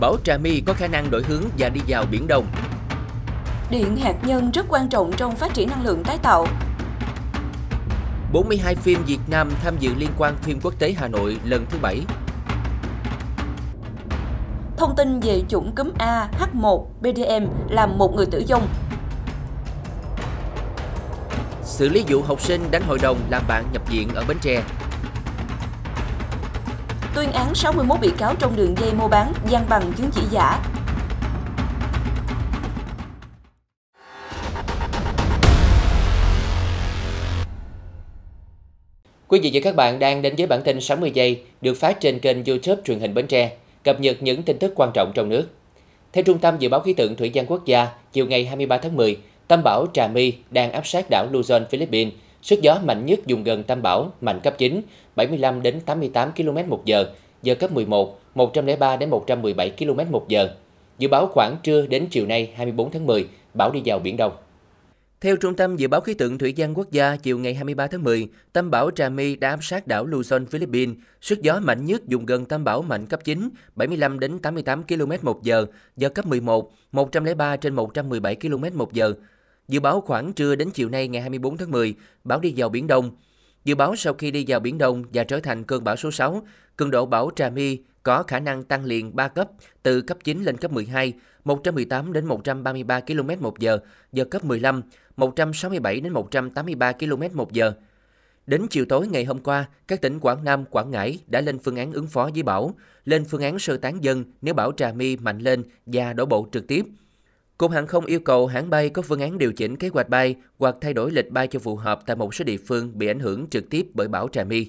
bão Trà My có khả năng đổi hướng và đi vào Biển Đông. Điện hạt nhân rất quan trọng trong phát triển năng lượng tái tạo. 42 phim Việt Nam tham dự liên quan phim quốc tế Hà Nội lần thứ 7. Thông tin về chủng cúm A H1 BDM làm một người tử vong. Xử lý vụ học sinh đánh hội đồng làm bạn nhập viện ở Bến Tre tuyên án 61 bị cáo trong đường dây mua bán gian bằng chứng chỉ giả. Quý vị và các bạn đang đến với bản tin 60 giây được phát trên kênh YouTube truyền hình Bến Tre, cập nhật những tin tức quan trọng trong nước. Theo Trung tâm Dự báo Khí tượng Thủy văn Quốc gia, chiều ngày 23 tháng 10, tâm bão Trà My đang áp sát đảo Luzon, Philippines Sức gió mạnh nhất dùng gần tâm bão mạnh cấp 9, 75 đến 88 km/h, giờ cấp 11, 103 đến 117 km/h. Dự báo khoảng trưa đến chiều nay 24 tháng 10, bão đi vào biển Đông. Theo Trung tâm Dự báo Khí tượng Thủy văn Quốc gia, chiều ngày 23 tháng 10, tâm bão My đã áp sát đảo Luzon, Philippines. Sức gió mạnh nhất dùng gần tâm bão mạnh cấp 9, 75 đến 88 km/h, giờ cấp 11, 103 trên 117 km/h. Dự báo khoảng trưa đến chiều nay ngày 24 tháng 10, bão đi vào Biển Đông. Dự báo sau khi đi vào Biển Đông và trở thành cơn bão số 6, cường độ bão Trà My có khả năng tăng liền 3 cấp, từ cấp 9 lên cấp 12, 118 đến 133 km một giờ, giật cấp 15, 167 đến 183 km một giờ. Đến chiều tối ngày hôm qua, các tỉnh Quảng Nam, Quảng Ngãi đã lên phương án ứng phó với bão, lên phương án sơ tán dân nếu bão Trà My mạnh lên và đổ bộ trực tiếp – Cục hàng không yêu cầu hãng bay có phương án điều chỉnh kế hoạch bay hoặc thay đổi lịch bay cho phù hợp tại một số địa phương bị ảnh hưởng trực tiếp bởi bão Trà My.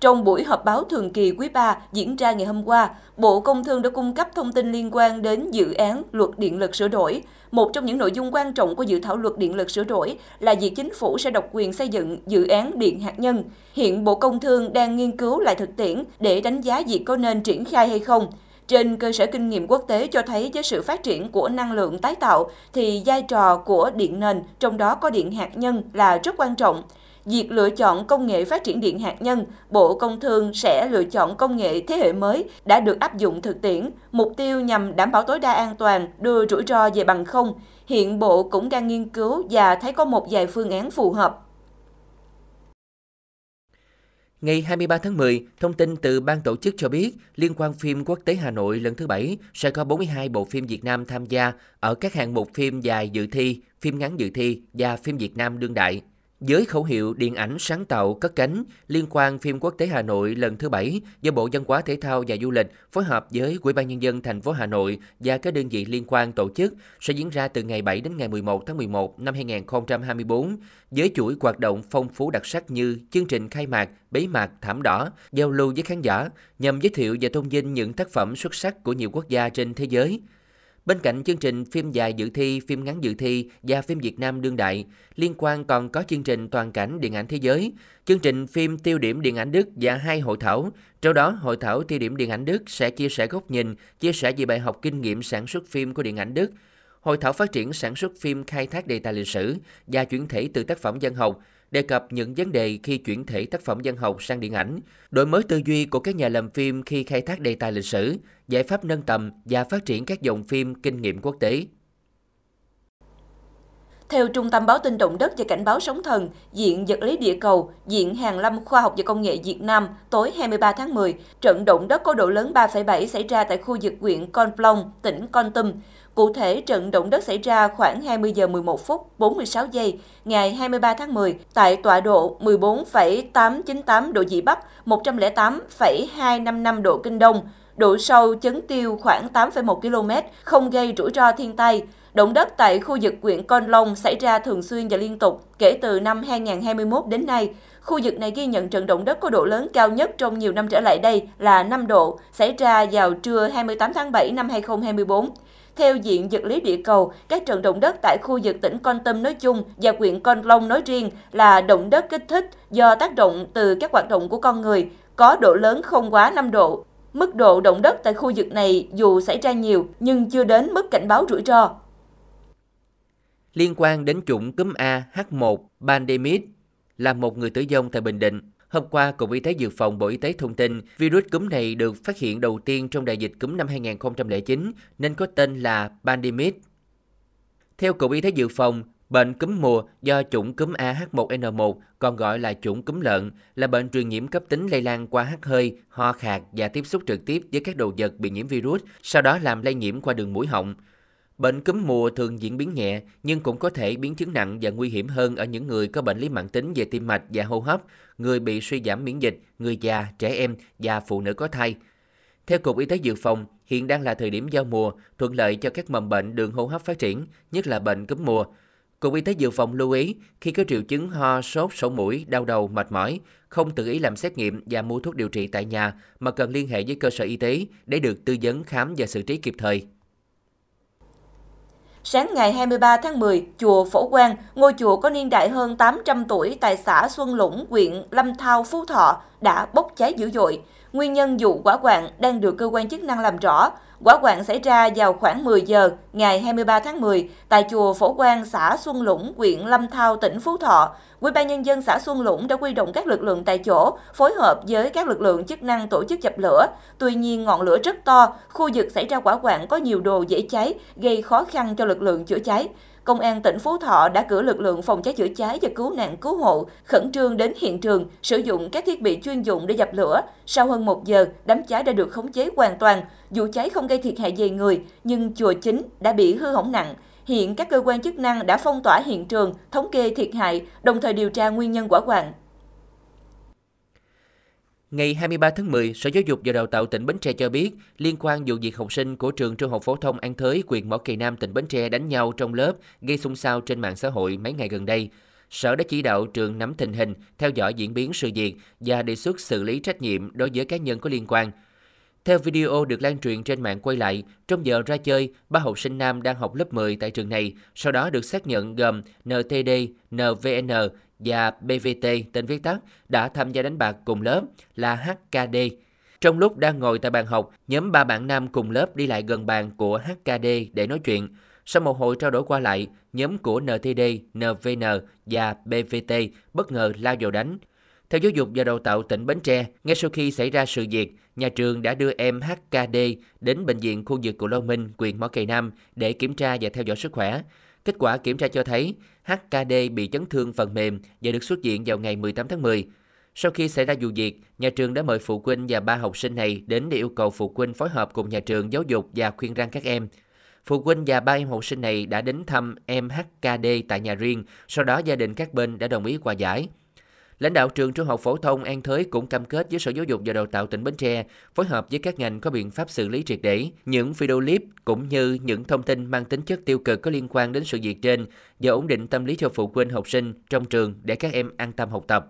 Trong buổi họp báo thường kỳ quý 3 diễn ra ngày hôm qua, Bộ Công Thương đã cung cấp thông tin liên quan đến dự án Luật Điện lực sửa đổi. Một trong những nội dung quan trọng của dự thảo Luật Điện lực sửa đổi là việc chính phủ sẽ độc quyền xây dựng dự án điện hạt nhân. Hiện Bộ Công Thương đang nghiên cứu lại thực tiễn để đánh giá việc có nên triển khai hay không. Trên cơ sở kinh nghiệm quốc tế cho thấy với sự phát triển của năng lượng tái tạo thì vai trò của điện nền, trong đó có điện hạt nhân là rất quan trọng. Việc lựa chọn công nghệ phát triển điện hạt nhân, Bộ Công Thương sẽ lựa chọn công nghệ thế hệ mới đã được áp dụng thực tiễn, mục tiêu nhằm đảm bảo tối đa an toàn, đưa rủi ro về bằng không. Hiện Bộ cũng đang nghiên cứu và thấy có một vài phương án phù hợp. Ngày 23 tháng 10, thông tin từ ban tổ chức cho biết Liên quan phim quốc tế Hà Nội lần thứ 7 sẽ có 42 bộ phim Việt Nam tham gia ở các hạng mục phim dài dự thi, phim ngắn dự thi và phim Việt Nam đương đại. Dưới khẩu hiệu Điện ảnh sáng tạo cất cánh, Liên quan phim quốc tế Hà Nội lần thứ bảy do Bộ Văn hóa Thể thao và Du lịch phối hợp với Ủy ban Nhân dân thành phố Hà Nội và các đơn vị liên quan tổ chức sẽ diễn ra từ ngày 7 đến ngày 11 tháng 11 năm 2024 với chuỗi hoạt động phong phú đặc sắc như chương trình khai mạc, bế mạc, thảm đỏ, giao lưu với khán giả nhằm giới thiệu và tôn vinh những tác phẩm xuất sắc của nhiều quốc gia trên thế giới. Bên cạnh chương trình phim dài dự thi, phim ngắn dự thi và phim Việt Nam đương đại, liên quan còn có chương trình toàn cảnh điện ảnh thế giới, chương trình phim tiêu điểm điện ảnh Đức và hai hội thảo. Trong đó, hội thảo tiêu điểm điện ảnh Đức sẽ chia sẻ góc nhìn, chia sẻ về bài học kinh nghiệm sản xuất phim của điện ảnh Đức, hội thảo phát triển sản xuất phim khai thác đề tài lịch sử và chuyển thể từ tác phẩm dân học đề cập những vấn đề khi chuyển thể tác phẩm văn học sang điện ảnh, đổi mới tư duy của các nhà làm phim khi khai thác đề tài lịch sử, giải pháp nâng tầm và phát triển các dòng phim kinh nghiệm quốc tế. Theo Trung tâm Báo tin Động đất và Cảnh báo Sóng thần, Diện Vật lý Địa cầu, Diện Hàng Lâm Khoa học và Công nghệ Việt Nam tối 23 tháng 10, trận động đất có độ lớn 3,7 xảy ra tại khu vực huyện Con Plong, tỉnh Con Tum. Cụ thể, trận động đất xảy ra khoảng 20 giờ 11 phút 46 giây ngày 23 tháng 10 tại tọa độ 14,898 độ Vĩ Bắc, 108,255 độ Kinh Đông, độ sâu chấn tiêu khoảng 8,1 km, không gây rủi ro thiên tai. Động đất tại khu vực huyện Con Long xảy ra thường xuyên và liên tục kể từ năm 2021 đến nay. Khu vực này ghi nhận trận động đất có độ lớn cao nhất trong nhiều năm trở lại đây là 5 độ, xảy ra vào trưa 28 tháng 7 năm 2024. Theo diện vật lý địa cầu, các trận động đất tại khu vực tỉnh Con Tâm nói chung và huyện Con Long nói riêng là động đất kích thích do tác động từ các hoạt động của con người, có độ lớn không quá 5 độ. Mức độ động đất tại khu vực này dù xảy ra nhiều nhưng chưa đến mức cảnh báo rủi ro. Liên quan đến chủng cúm A H1 Pandemic là một người tử vong tại Bình Định Hôm qua, Cục Y tế Dự phòng Bộ Y tế thông tin virus cúm này được phát hiện đầu tiên trong đại dịch cúm năm 2009 nên có tên là pandemic. Theo Cục Y tế Dự phòng, bệnh cúm mùa do chủng cúm AH1N1 còn gọi là chủng cúm lợn là bệnh truyền nhiễm cấp tính lây lan qua hắt hơi, ho khạc và tiếp xúc trực tiếp với các đồ vật bị nhiễm virus, sau đó làm lây nhiễm qua đường mũi họng. Bệnh cúm mùa thường diễn biến nhẹ nhưng cũng có thể biến chứng nặng và nguy hiểm hơn ở những người có bệnh lý mạng tính về tim mạch và hô hấp, người bị suy giảm miễn dịch, người già, trẻ em và phụ nữ có thai. Theo Cục Y tế Dự phòng, hiện đang là thời điểm giao mùa, thuận lợi cho các mầm bệnh đường hô hấp phát triển, nhất là bệnh cúm mùa. Cục Y tế Dự phòng lưu ý, khi có triệu chứng ho, sốt, sổ mũi, đau đầu, mệt mỏi, không tự ý làm xét nghiệm và mua thuốc điều trị tại nhà mà cần liên hệ với cơ sở y tế để được tư vấn khám và xử trí kịp thời. Sáng ngày 23 tháng 10, chùa Phổ Quang, ngôi chùa có niên đại hơn 800 tuổi tại xã Xuân Lũng, huyện Lâm Thao, Phú Thọ, đã bốc cháy dữ dội. Nguyên nhân vụ quả quạng đang được cơ quan chức năng làm rõ. Quả quạng xảy ra vào khoảng 10 giờ ngày 23 tháng 10 tại chùa Phổ Quang, xã Xuân Lũng, huyện Lâm Thao, tỉnh Phú Thọ. Ủy ban nhân dân xã Xuân Lũng đã quy động các lực lượng tại chỗ phối hợp với các lực lượng chức năng tổ chức dập lửa. Tuy nhiên ngọn lửa rất to, khu vực xảy ra quả quạng có nhiều đồ dễ cháy, gây khó khăn cho lực lượng chữa cháy. Công an tỉnh Phú Thọ đã cử lực lượng phòng cháy chữa cháy và cứu nạn cứu hộ khẩn trương đến hiện trường, sử dụng các thiết bị chuyên dụng để dập lửa. Sau hơn một giờ, đám cháy đã được khống chế hoàn toàn. Dù cháy không gây thiệt hại về người, nhưng chùa chính đã bị hư hỏng nặng. Hiện các cơ quan chức năng đã phong tỏa hiện trường, thống kê thiệt hại, đồng thời điều tra nguyên nhân quả quạng. Ngày 23 tháng 10, Sở Giáo dục và Đào tạo tỉnh Bến Tre cho biết, liên quan vụ việc học sinh của trường Trung học phổ thông An Thới, huyện Mỏ Cày Nam, tỉnh Bến Tre đánh nhau trong lớp, gây xung xao trên mạng xã hội mấy ngày gần đây. Sở đã chỉ đạo trường nắm tình hình, theo dõi diễn biến sự việc và đề xuất xử lý trách nhiệm đối với cá nhân có liên quan. Theo video được lan truyền trên mạng quay lại, trong giờ ra chơi, ba học sinh nam đang học lớp 10 tại trường này, sau đó được xác nhận gồm NTD, NVN và BVT tên viết tắt đã tham gia đánh bạc cùng lớp là HKD. Trong lúc đang ngồi tại bàn học, nhóm ba bạn nam cùng lớp đi lại gần bàn của HKD để nói chuyện. Sau một hồi trao đổi qua lại, nhóm của NTD, NVN và BVT bất ngờ lao vào đánh, theo Giáo dục và Đào tạo tỉnh Bến Tre, ngay sau khi xảy ra sự việc, nhà trường đã đưa em HKD đến bệnh viện khu vực Cù Lao Minh, huyện Mỏ Cày Nam để kiểm tra và theo dõi sức khỏe. Kết quả kiểm tra cho thấy HKD bị chấn thương phần mềm và được xuất viện vào ngày 18 tháng 10. Sau khi xảy ra vụ việc, nhà trường đã mời phụ huynh và ba học sinh này đến để yêu cầu phụ huynh phối hợp cùng nhà trường giáo dục và khuyên răng các em. Phụ huynh và ba em học sinh này đã đến thăm em HKD tại nhà riêng, sau đó gia đình các bên đã đồng ý hòa giải. Lãnh đạo trường Trung học phổ thông An Thới cũng cam kết với Sở Giáo dục và Đào tạo tỉnh Bến Tre phối hợp với các ngành có biện pháp xử lý triệt để những video clip cũng như những thông tin mang tính chất tiêu cực có liên quan đến sự việc trên và ổn định tâm lý cho phụ huynh học sinh trong trường để các em an tâm học tập.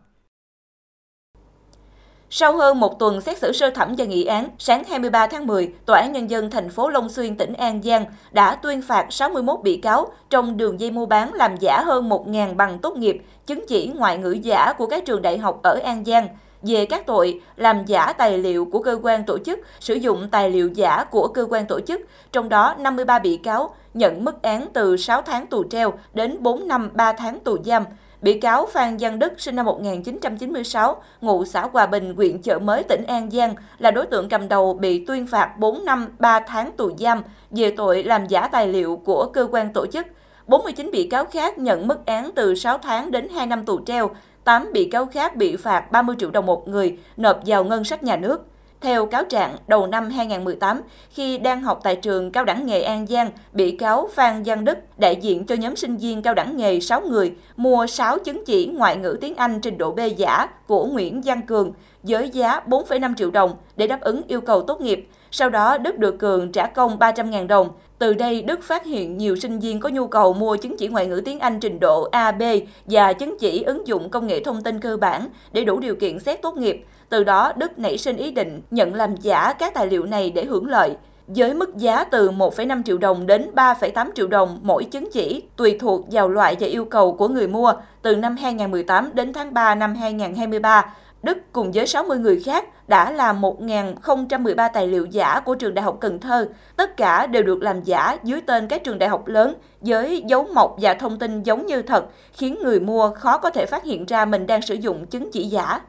Sau hơn một tuần xét xử sơ thẩm và nghị án, sáng 23 tháng 10, Tòa án Nhân dân thành phố Long Xuyên, tỉnh An Giang đã tuyên phạt 61 bị cáo trong đường dây mua bán làm giả hơn 1.000 bằng tốt nghiệp, chứng chỉ ngoại ngữ giả của các trường đại học ở An Giang về các tội làm giả tài liệu của cơ quan tổ chức, sử dụng tài liệu giả của cơ quan tổ chức, trong đó 53 bị cáo nhận mức án từ 6 tháng tù treo đến 4 năm 3 tháng tù giam. Bị cáo Phan Giang Đức sinh năm 1996, ngụ xã Hòa Bình, huyện Chợ Mới, tỉnh An Giang là đối tượng cầm đầu bị tuyên phạt 4 năm 3 tháng tù giam về tội làm giả tài liệu của cơ quan tổ chức. 49 bị cáo khác nhận mức án từ 6 tháng đến 2 năm tù treo, 8 bị cáo khác bị phạt 30 triệu đồng một người nộp vào ngân sách nhà nước. Theo cáo trạng, đầu năm 2018, khi đang học tại trường Cao đẳng nghề An Giang, bị cáo Phan Giang Đức, đại diện cho nhóm sinh viên Cao đẳng nghề 6 người, mua 6 chứng chỉ ngoại ngữ tiếng Anh trình độ B giả của Nguyễn Giang Cường với giá 4,5 triệu đồng để đáp ứng yêu cầu tốt nghiệp. Sau đó, Đức được Cường trả công 300.000 đồng. Từ đây, Đức phát hiện nhiều sinh viên có nhu cầu mua chứng chỉ ngoại ngữ tiếng Anh trình độ AB và chứng chỉ ứng dụng công nghệ thông tin cơ bản để đủ điều kiện xét tốt nghiệp. Từ đó, Đức nảy sinh ý định nhận làm giả các tài liệu này để hưởng lợi, với mức giá từ 1,5 triệu đồng đến 3,8 triệu đồng mỗi chứng chỉ, tùy thuộc vào loại và yêu cầu của người mua. Từ năm 2018 đến tháng 3 năm 2023, Đức cùng với 60 người khác đã làm 1.013 tài liệu giả của trường Đại học Cần Thơ. Tất cả đều được làm giả dưới tên các trường đại học lớn với dấu mộc và thông tin giống như thật, khiến người mua khó có thể phát hiện ra mình đang sử dụng chứng chỉ giả.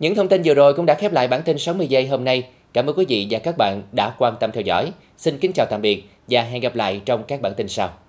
Những thông tin vừa rồi cũng đã khép lại bản tin 60 giây hôm nay. Cảm ơn quý vị và các bạn đã quan tâm theo dõi. Xin kính chào tạm biệt và hẹn gặp lại trong các bản tin sau.